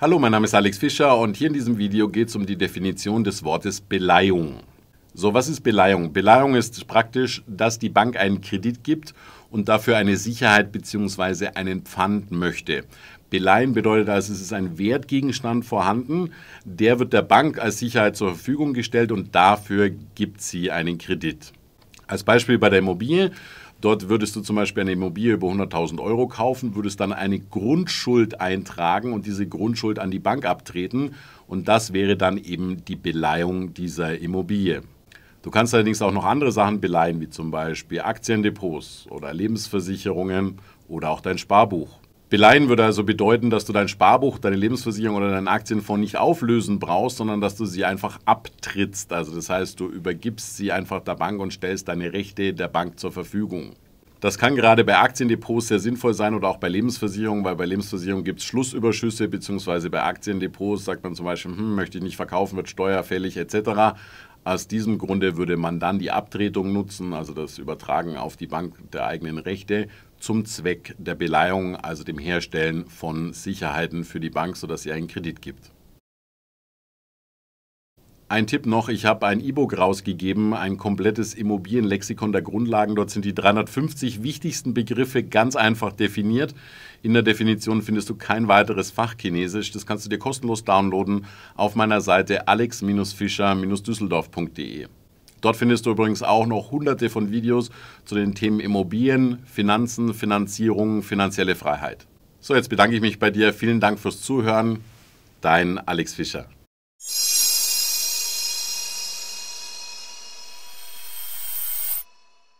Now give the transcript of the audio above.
Hallo, mein Name ist Alex Fischer und hier in diesem Video geht es um die Definition des Wortes Beleihung. So, was ist Beleihung? Beleihung ist praktisch, dass die Bank einen Kredit gibt und dafür eine Sicherheit bzw. einen Pfand möchte. Beleihen bedeutet also, es ist ein Wertgegenstand vorhanden, der wird der Bank als Sicherheit zur Verfügung gestellt und dafür gibt sie einen Kredit. Als Beispiel bei der Immobilie Dort würdest du zum Beispiel eine Immobilie über 100.000 Euro kaufen, würdest dann eine Grundschuld eintragen und diese Grundschuld an die Bank abtreten. Und das wäre dann eben die Beleihung dieser Immobilie. Du kannst allerdings auch noch andere Sachen beleihen, wie zum Beispiel Aktiendepots oder Lebensversicherungen oder auch dein Sparbuch. Beleihen würde also bedeuten, dass du dein Sparbuch, deine Lebensversicherung oder deinen Aktienfonds nicht auflösen brauchst, sondern dass du sie einfach abtrittst. Also das heißt, du übergibst sie einfach der Bank und stellst deine Rechte der Bank zur Verfügung. Das kann gerade bei Aktiendepots sehr sinnvoll sein oder auch bei Lebensversicherungen, weil bei Lebensversicherungen gibt es Schlussüberschüsse, beziehungsweise bei Aktiendepots sagt man zum Beispiel, hm, möchte ich nicht verkaufen, wird steuerfällig etc. Aus diesem Grunde würde man dann die Abtretung nutzen, also das Übertragen auf die Bank der eigenen Rechte, zum Zweck der Beleihung, also dem Herstellen von Sicherheiten für die Bank, sodass sie einen Kredit gibt. Ein Tipp noch, ich habe ein E-Book rausgegeben, ein komplettes Immobilienlexikon der Grundlagen. Dort sind die 350 wichtigsten Begriffe ganz einfach definiert. In der Definition findest du kein weiteres Fachchinesisch. Das kannst du dir kostenlos downloaden auf meiner Seite alex-fischer-düsseldorf.de. Dort findest du übrigens auch noch hunderte von Videos zu den Themen Immobilien, Finanzen, Finanzierung, finanzielle Freiheit. So, jetzt bedanke ich mich bei dir. Vielen Dank fürs Zuhören. Dein Alex Fischer.